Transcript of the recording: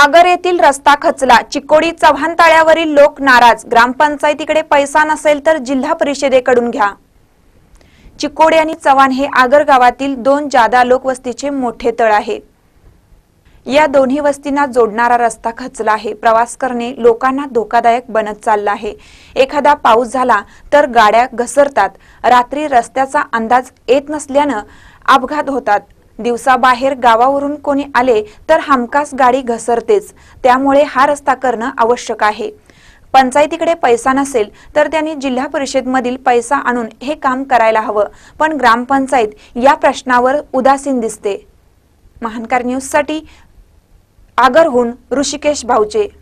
आगर येथील रस्ता खचला चिकोडी चव्हाण तळ्यावरील लोक नाराज ग्रामपंचायतीकडे पैसा नसेल तर जिल्हा परिषदेकडून घ्या चिकोडी आणि चव्हाण हे आगर गावातील दोन जादा लोकवस्तीचे मोठे तळ आहे या दोन्ही वस्तींना जोडणारा रस्ता खचला आहे प्रवास करणे लोकांना धोकादायक बनत चालला आहे एखादा पाऊस झाला तर गाड्या घसरतात रात्री रस्त्याचा अंदाज येत नसल्यानं अपघात होतात दिवसाबाहेर गावावरून कोणी आले तर हमखास गाडी घसरतेच त्यामुळे हा रस्ता करणं आवश्यक आहे पंचायतीकडे पैसा नसेल तर त्यांनी जिल्हा परिषदमधील पैसा आणून हे काम करायला हवं पण ग्रामपंचायत या प्रश्नावर उदासीन दिसते महानकार न्यूजसाठी आगरहून ऋषिकेश भाऊचे